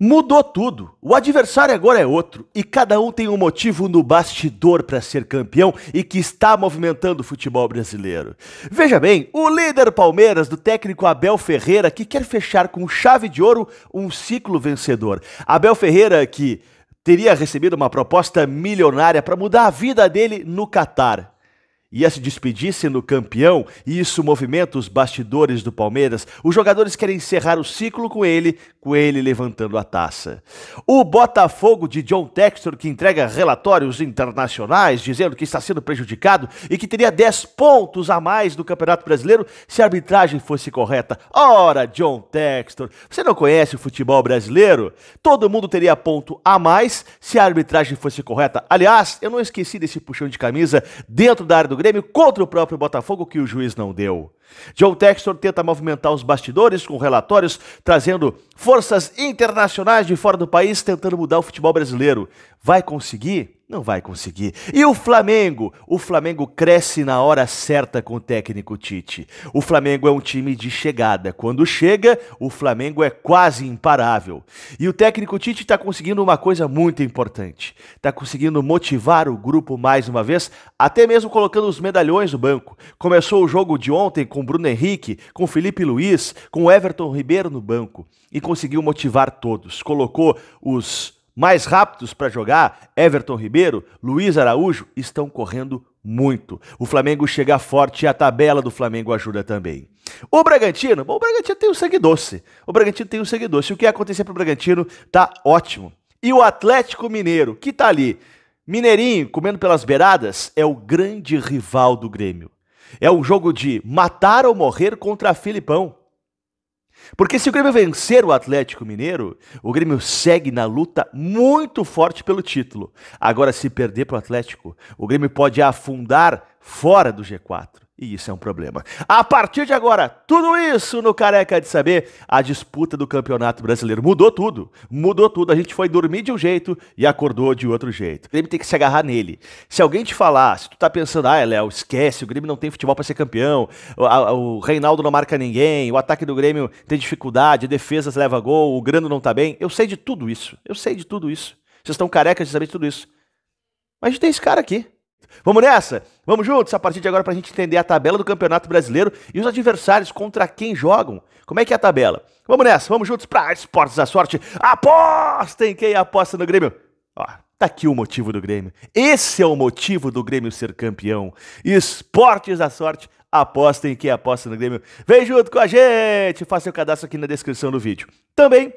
Mudou tudo. O adversário agora é outro e cada um tem um motivo no bastidor para ser campeão e que está movimentando o futebol brasileiro. Veja bem, o líder Palmeiras do técnico Abel Ferreira que quer fechar com chave de ouro um ciclo vencedor. Abel Ferreira que teria recebido uma proposta milionária para mudar a vida dele no Catar ia se despedir sendo campeão e isso movimenta os bastidores do Palmeiras, os jogadores querem encerrar o ciclo com ele, com ele levantando a taça. O Botafogo de John Textor, que entrega relatórios internacionais dizendo que está sendo prejudicado e que teria 10 pontos a mais do Campeonato Brasileiro se a arbitragem fosse correta. Ora, John Textor, você não conhece o futebol brasileiro? Todo mundo teria ponto a mais se a arbitragem fosse correta. Aliás, eu não esqueci desse puxão de camisa dentro da área do Grêmio contra o próprio Botafogo que o juiz não deu. John Textor tenta movimentar os bastidores com relatórios, trazendo forças internacionais de fora do país tentando mudar o futebol brasileiro. Vai conseguir? Não vai conseguir. E o Flamengo? O Flamengo cresce na hora certa com o técnico Tite. O Flamengo é um time de chegada. Quando chega, o Flamengo é quase imparável. E o técnico Tite está conseguindo uma coisa muito importante. Está conseguindo motivar o grupo mais uma vez, até mesmo colocando os medalhões no banco. Começou o jogo de ontem com com Bruno Henrique, com Felipe Luiz, com Everton Ribeiro no banco e conseguiu motivar todos. Colocou os mais rápidos para jogar, Everton Ribeiro, Luiz Araújo, estão correndo muito. O Flamengo chega forte e a tabela do Flamengo ajuda também. O Bragantino, bom, o Bragantino tem um sangue doce. O Bragantino tem um sangue doce. O que acontecer para o Bragantino tá ótimo. E o Atlético Mineiro, que tá ali, Mineirinho comendo pelas beiradas, é o grande rival do Grêmio. É um jogo de matar ou morrer contra Filipão. Porque se o Grêmio vencer o Atlético Mineiro, o Grêmio segue na luta muito forte pelo título. Agora, se perder para o Atlético, o Grêmio pode afundar fora do G4. E isso é um problema. A partir de agora, tudo isso no Careca de Saber. A disputa do Campeonato Brasileiro mudou tudo. Mudou tudo. A gente foi dormir de um jeito e acordou de outro jeito. O Grêmio tem que se agarrar nele. Se alguém te falar, se tu tá pensando, ah, Léo, esquece, o Grêmio não tem futebol para ser campeão, o, a, o, Reinaldo não marca ninguém, o ataque do Grêmio tem dificuldade, defesas leva gol, o Grano não tá bem. Eu sei de tudo isso. Eu sei de tudo isso. Vocês estão carecas de saber de tudo isso. Mas a gente tem esse cara aqui. Vamos nessa? Vamos juntos a partir de agora para a gente entender a tabela do Campeonato Brasileiro e os adversários contra quem jogam. Como é que é a tabela? Vamos nessa, vamos juntos para Esportes da Sorte. Apostem quem aposta no Grêmio. Ó, Tá aqui o motivo do Grêmio. Esse é o motivo do Grêmio ser campeão. Esportes da sorte. Apostem que aposta no Grêmio. Vem junto com a gente. Faça seu cadastro aqui na descrição do vídeo. Também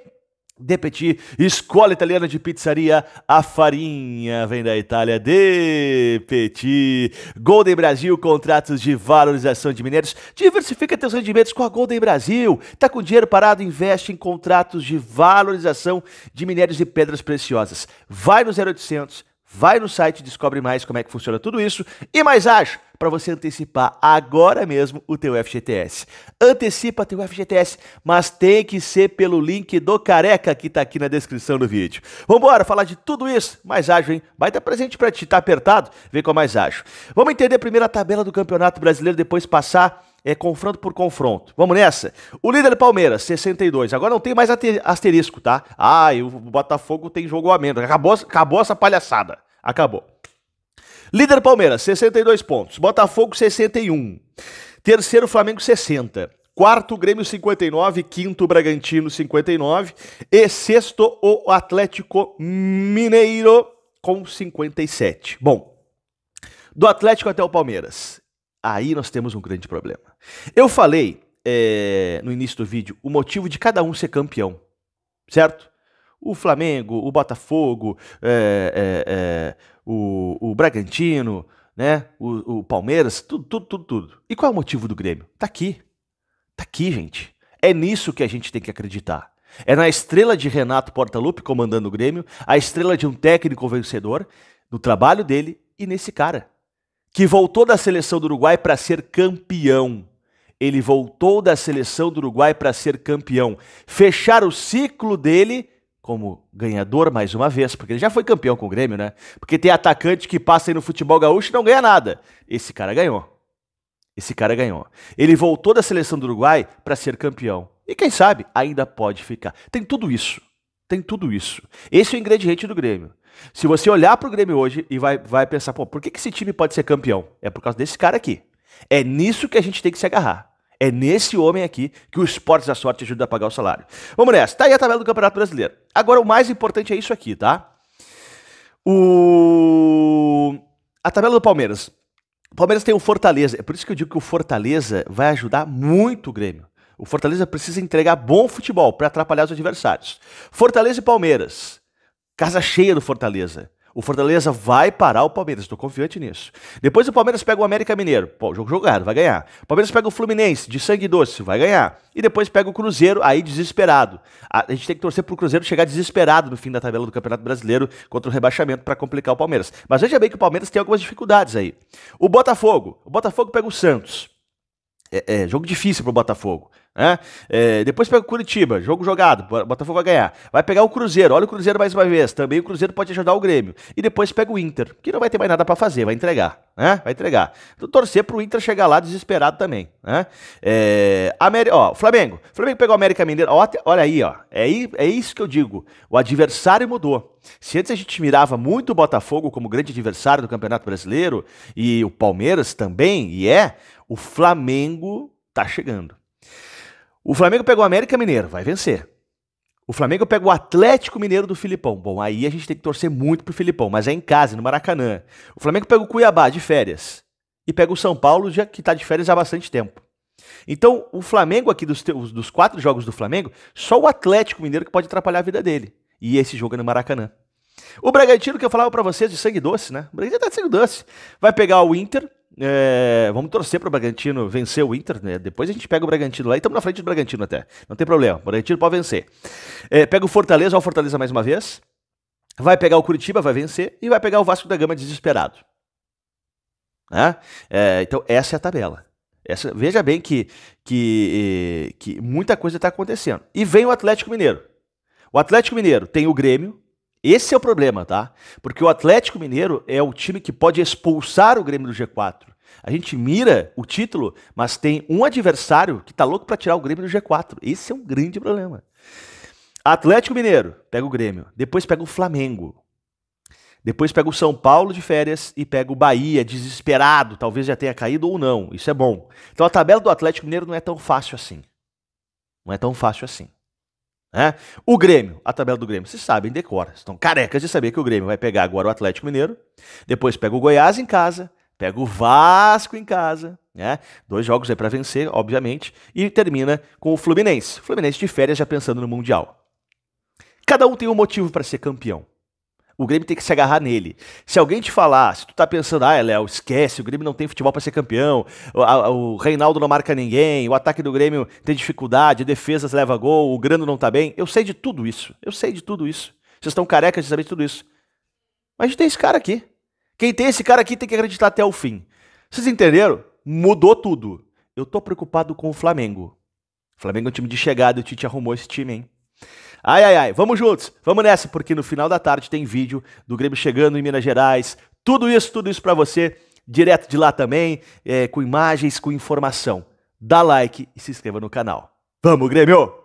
de Petit, escola italiana de pizzaria, a farinha vem da Itália. De Petit, Golden Brasil, contratos de valorização de minérios. Diversifica teus rendimentos com a Golden Brasil. Tá com dinheiro parado? Investe em contratos de valorização de minérios e pedras preciosas. Vai no 0800 Vai no site, descobre mais como é que funciona tudo isso e mais acho para você antecipar agora mesmo o teu FGTS. Antecipa teu FGTS, mas tem que ser pelo link do Careca que está aqui na descrição do vídeo. Vambora falar de tudo isso, mais ágil, hein? Vai dar presente para ti, tá apertado? Vem com mais ágil. Vamos entender primeiro a tabela do Campeonato Brasileiro, depois passar é confronto por confronto. Vamos nessa? O líder Palmeiras, 62. Agora não tem mais asterisco, tá? Ah, e o Botafogo tem jogo a menos. Acabou, acabou essa palhaçada. Acabou. Líder Palmeiras, 62 pontos. Botafogo, 61. Terceiro, Flamengo, 60. Quarto, Grêmio 59, quinto, Bragantino 59 e sexto, o Atlético Mineiro com 57. Bom, do Atlético até o Palmeiras. Aí nós temos um grande problema. Eu falei é, no início do vídeo o motivo de cada um ser campeão, certo? O Flamengo, o Botafogo, é, é, o, o, Bragantino, né? O, o, Palmeiras, tudo, tudo, tudo, tudo. E qual é o motivo do Grêmio? Tá aqui. Tá aqui, gente. É nisso que a gente tem que acreditar. É na estrela de Renato Portaluppi comandando o Grêmio, a estrela de um técnico vencedor, no trabalho dele e nesse cara que voltou da seleção do Uruguai para ser campeão. Ele voltou da seleção do Uruguai para ser campeão. Fechar o ciclo dele como ganhador mais uma vez, porque ele já foi campeão com o Grêmio, né? Porque tem atacante que passa aí no futebol gaúcho e não ganha nada. Esse cara ganhou. Esse cara ganhou. Ele voltou da seleção do Uruguai para ser campeão. E quem sabe ainda pode ficar. Tem tudo isso. Tem tudo isso. Esse é o ingrediente do Grêmio. Se você olhar para o Grêmio hoje e vai, vai pensar, pô, por que, que esse time pode ser campeão? É por causa desse cara aqui. É nisso que a gente tem que se agarrar. É nesse homem aqui que o Esportes da Sorte ajuda a pagar o salário. Vamos nessa. Tá aí a tabela do Campeonato Brasileiro. Agora, o mais importante é isso aqui, tá? O... A tabela do Palmeiras. O Palmeiras tem o Fortaleza. É por isso que eu digo que o Fortaleza vai ajudar muito o Grêmio. O Fortaleza precisa entregar bom futebol para atrapalhar os adversários. Fortaleza e Palmeiras. Casa cheia do Fortaleza. O Fortaleza vai parar o Palmeiras, estou confiante nisso. Depois o Palmeiras pega o América Mineiro. Pô, jogo jogado, vai ganhar. O Palmeiras pega o Fluminense, de sangue doce, vai ganhar. E depois pega o Cruzeiro, aí desesperado. A, gente tem que torcer para o Cruzeiro chegar desesperado no fim da tabela do Campeonato Brasileiro contra o rebaixamento para complicar o Palmeiras. Mas veja bem que o Palmeiras tem algumas dificuldades aí. O Botafogo. O Botafogo pega o Santos. É, é jogo difícil para o Botafogo. Né? É, depois pega o Curitiba, jogo jogado, Botafogo vai ganhar. Vai pegar o Cruzeiro, olha o Cruzeiro mais uma vez, também o Cruzeiro pode ajudar o Grêmio. E depois pega o Inter, que não vai ter mais nada para fazer, vai entregar, né? Vai entregar. Então, torcer pro Inter chegar lá desesperado também, né? É, ó, Flamengo. Flamengo pegou o América Mineiro, ó, olha aí, ó. É, é isso que eu digo, o adversário mudou. Se antes a gente mirava muito o Botafogo como grande adversário do Campeonato Brasileiro, e o Palmeiras também, e é, o Flamengo tá chegando. O Flamengo pega o América Mineiro, vai vencer. O Flamengo pega o Atlético Mineiro do Filipão. Bom, aí a gente tem que torcer muito pro Filipão, mas é em casa, no Maracanã. O Flamengo pega o Cuiabá de férias e pega o São Paulo, já que tá de férias há bastante tempo. Então, o Flamengo aqui, dos, dos quatro jogos do Flamengo, só o Atlético Mineiro que pode atrapalhar a vida dele. E esse jogo é no Maracanã. O Bragantino, que eu falava para vocês, de sangue doce, né? O Bragantino tá de sangue doce. Vai pegar o Inter, é, vamos torcer para o Bragantino vencer o Inter, né? Depois a gente pega o Bragantino lá e estamos na frente do Bragantino até. Não tem problema, o Bragantino pode vencer. É, pega o Fortaleza, olha o Fortaleza mais uma vez. Vai pegar o Curitiba, vai vencer. E vai pegar o Vasco da Gama desesperado. Né? É, então, essa é a tabela. Essa, veja bem que, que, eh, que muita coisa está acontecendo. E vem o Atlético Mineiro. O Atlético Mineiro tem o Grêmio, esse é o problema, tá? Porque o Atlético Mineiro é o time que pode expulsar o Grêmio do G4. A gente mira o título, mas tem um adversário que tá louco para tirar o Grêmio do G4. Esse é um grande problema. Atlético Mineiro pega o Grêmio, depois pega o Flamengo. Depois pega o São Paulo de férias e pega o Bahia desesperado, talvez já tenha caído ou não. Isso é bom. Então a tabela do Atlético Mineiro não é tão fácil assim. Não é tão fácil assim. Né? O Grêmio, a tabela do Grêmio, vocês sabem, decora. Estão carecas de saber que o Grêmio vai pegar agora o Atlético Mineiro, depois pega o Goiás em casa, pega o Vasco em casa, né? Dois jogos aí para vencer, obviamente, e termina com o Fluminense. Fluminense de férias já pensando no Mundial. Cada um tem um motivo para ser campeão o Grêmio tem que se agarrar nele. Se alguém te falar, se tu tá pensando, ah, Léo, esquece, o Grêmio não tem futebol para ser campeão, o, a, o, Reinaldo não marca ninguém, o ataque do Grêmio tem dificuldade, defesas leva gol, o Grano não tá bem. Eu sei de tudo isso. Eu sei de tudo isso. Vocês estão carecas de saber de tudo isso. Mas a gente tem esse cara aqui. Quem tem esse cara aqui tem que acreditar até o fim. Vocês entenderam? Mudou tudo. Eu tô preocupado com o Flamengo. O Flamengo é um time de chegada, o Tite arrumou esse time, hein? Ai, ai, ai, vamos juntos, vamos nessa, porque no final da tarde tem vídeo do Grêmio chegando em Minas Gerais. Tudo isso, tudo isso para você, direto de lá também, é, com imagens, com informação. Dá like e se inscreva no canal. Vamos, Grêmio!